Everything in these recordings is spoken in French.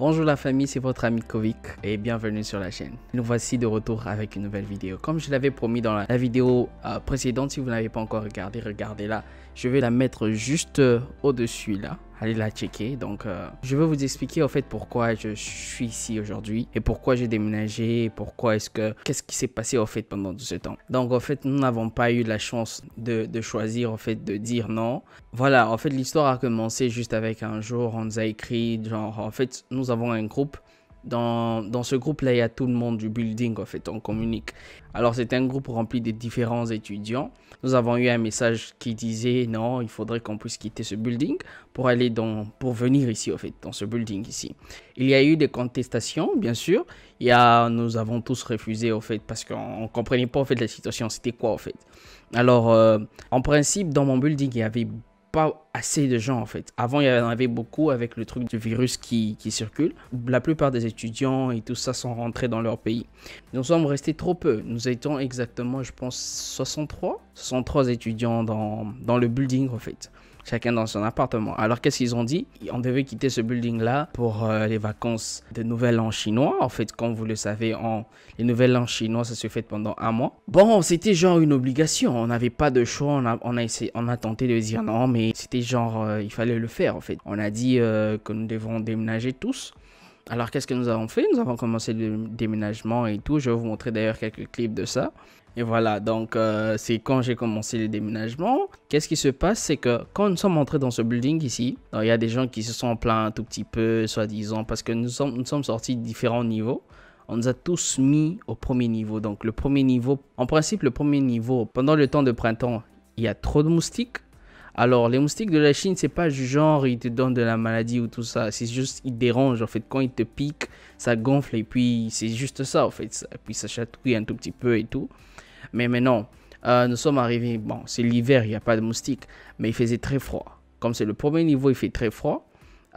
Bonjour la famille, c'est votre ami Kovic et bienvenue sur la chaîne. Nous voici de retour avec une nouvelle vidéo. Comme je l'avais promis dans la vidéo euh, précédente, si vous n'avez pas encore regardé, regardez-la. Je vais la mettre juste euh, au-dessus là allez la checker. Donc, euh, je vais vous expliquer en fait pourquoi je suis ici aujourd'hui et pourquoi j'ai déménagé, et pourquoi est-ce que, qu'est-ce qui s'est passé en fait pendant tout ce temps. Donc, en fait, nous n'avons pas eu la chance de, de, choisir en fait de dire non. Voilà, en fait, l'histoire a commencé juste avec un jour, on nous a écrit, genre, en fait, nous avons un groupe dans, ce groupe-là, il y a tout le monde du building, en fait, on communique. Alors, c'est un groupe rempli de différents étudiants. Nous avons eu un message qui disait non, il faudrait qu'on puisse quitter ce building pour aller dans, pour venir ici, en fait, dans ce building ici. Il y a eu des contestations, bien sûr. Il y a, nous avons tous refusé, en fait, parce qu'on comprenait pas, en fait, la situation, c'était quoi, en fait. Alors, euh, en principe, dans mon building, il y avait pas assez de gens en fait. Avant, il y en avait beaucoup avec le truc du virus qui, circule. La plupart des étudiants et tout ça sont rentrés dans leur pays. Nous sommes restés trop peu. Nous étions exactement, je pense, 63, 63 étudiants dans, dans le building en fait chacun dans son appartement. Alors qu'est-ce qu'ils ont dit On devait quitter ce building-là pour euh, les vacances de Nouvel An chinois. En fait, comme vous le savez, en les Nouvel An chinois, ça se fait pendant un mois. Bon, c'était genre une obligation. On n'avait pas de choix. On a, essayé, on a tenté de dire non, mais c'était genre, euh, il fallait le faire en fait. On a dit euh, que nous devons déménager tous. Alors qu'est-ce que nous avons fait Nous avons commencé le déménagement et tout. Je vais vous montrer d'ailleurs quelques clips de ça. Et voilà, donc euh, c'est quand j'ai commencé le déménagement. Qu'est-ce qui se passe C'est que quand nous sommes entrés dans ce building ici, il y a des gens qui se sont plaints un tout petit peu, soi-disant, parce que nous sommes sortis de différents niveaux on nous a tous mis au premier niveau. Donc le premier niveau, en principe le premier niveau, pendant le temps de printemps, il y a trop de moustiques. Alors, les moustiques de la Chine, c'est pas du genre ils te donnent de la maladie ou tout ça. C'est juste ils dérangent en fait. Quand ils te piquent, ça gonfle et puis c'est juste ça en fait. Et puis ça chatouille un tout petit peu et tout. Mais maintenant, euh, nous sommes arrivés. Bon, c'est l'hiver, il n'y a pas de moustiques, mais il faisait très froid. Comme c'est le premier niveau, il fait très froid.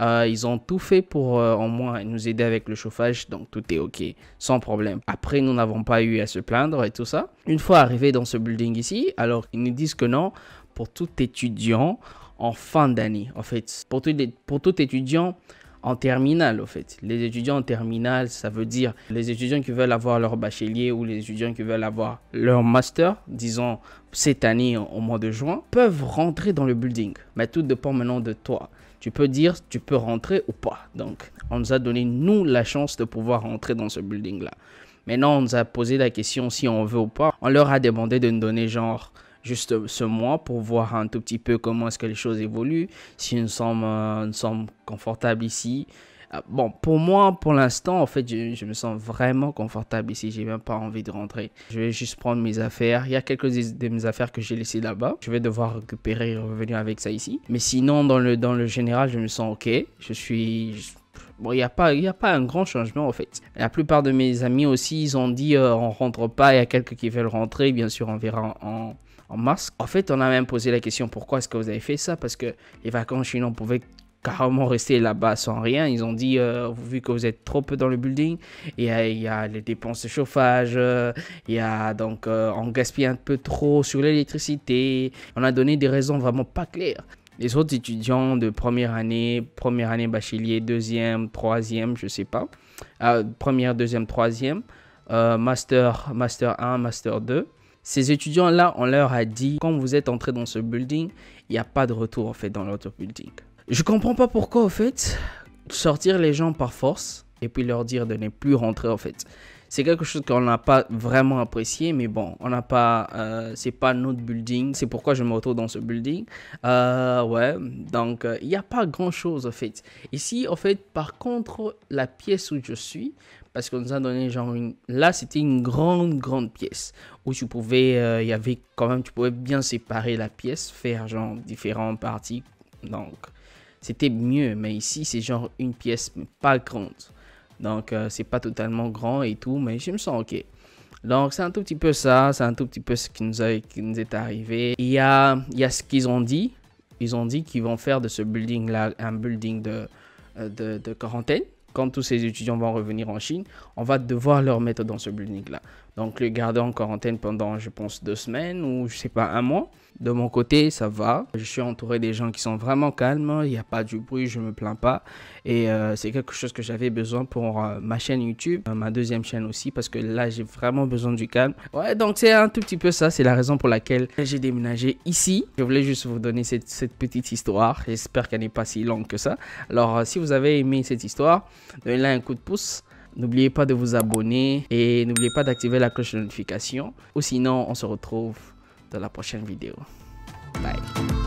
Euh, ils ont tout fait pour euh, au moins nous aider avec le chauffage, donc tout est ok, sans problème. Après, nous n'avons pas eu à se plaindre et tout ça. Une fois arrivés dans ce building ici, alors ils nous disent que non, pour tout étudiant en fin d'année, en fait. Pour tout, étudiant en terminale, en fait. Les étudiants en terminale, ça veut dire les étudiants qui veulent avoir leur bachelier ou les étudiants qui veulent avoir leur master, disons cette année au mois de juin, peuvent rentrer dans le building. Mais tout dépend maintenant de toi. Tu peux dire, tu peux rentrer ou pas. Donc, on nous a donné, nous, la chance de pouvoir rentrer dans ce building-là. Maintenant, on nous a posé la question si on veut ou pas. On leur a demandé de nous donner genre juste ce mois pour voir un tout petit peu comment est-ce que les choses évoluent, si nous sommes, euh, sommes confortables ici. Euh, bon, pour moi, pour l'instant, en fait, je, me sens vraiment confortable ici. J'ai même pas envie de rentrer. Je vais juste prendre mes affaires. Il y a quelques de mes affaires que j'ai laissées là-bas. Je vais devoir récupérer et revenir avec ça ici. Mais sinon, dans le, dans le général, je me sens OK. Je suis... Bon, il n'y a, pas, y a pas un grand changement en fait. La plupart de mes amis aussi, ils ont dit euh, on rentre pas, il y a quelques qui veulent rentrer, bien sûr on verra en, en fait, on a même posé la question pourquoi est-ce que vous avez fait ça Parce que les vacances chinois, on pouvait carrément rester là-bas sans rien. Ils ont dit, euh, vu que vous êtes trop peu dans le building, il y a, les dépenses de chauffage, euh, il y a donc euh, on gaspille un peu trop sur l'électricité. On a donné des raisons vraiment pas claires. Les autres étudiants de première année, première année bachelier, deuxième, troisième, je sais pas, première, deuxième, troisième, master, master 1, master 2, ces étudiants-là, on leur a dit, quand vous êtes entrés dans ce building, il n'y a pas de retour en fait dans l'autre building. Je comprends pas pourquoi en fait, sortir les gens par force et puis leur dire de ne plus rentrer en fait. C'est quelque chose qu'on n'a pas vraiment apprécié, mais bon, on n'a pas, euh, c'est pas notre building. C'est pourquoi je me retrouve dans ce building. Euh, ouais, donc euh, il n'y a pas grand chose en fait. Ici, en fait, par contre, la pièce où je suis, parce qu'on nous a donné genre une... Là, c'était une grande, grande pièce où tu pouvais, il y avait quand même, tu pouvais bien séparer la pièce, faire genre différentes parties. Donc, c'était mieux, mais ici, c'est genre une pièce, mais pas grande. Donc, euh, c'est pas totalement grand et tout, mais je me sens OK. Donc, c'est un tout petit peu ça, c'est un tout petit peu ce qui nous, est arrivé. Il y a, il y a ce qu'ils ont dit. Ils ont dit qu'ils vont faire de ce building-là un building de, euh, de, de quarantaine quand tous ces étudiants vont revenir en Chine, on va devoir leur mettre dans ce building-là donc le garder en quarantaine pendant, je pense, deux semaines ou je sais pas, un mois. De mon côté, ça va. Je suis entouré des gens qui sont vraiment calmes. Il n'y a pas du bruit, je ne me plains pas. Et euh, c'est quelque chose que j'avais besoin pour euh, ma chaîne YouTube, euh, ma deuxième chaîne aussi, parce que là, j'ai vraiment besoin du calme. Ouais, donc c'est un tout petit peu ça. C'est la raison pour laquelle j'ai déménagé ici. Je voulais juste vous donner cette, cette petite histoire. J'espère qu'elle n'est pas si longue que ça. Alors, si vous avez aimé cette histoire, donnez-la un coup de pouce. N'oubliez pas de vous abonner et n'oubliez pas d'activer la cloche de notification. Ou sinon, on se retrouve dans la prochaine vidéo. Bye.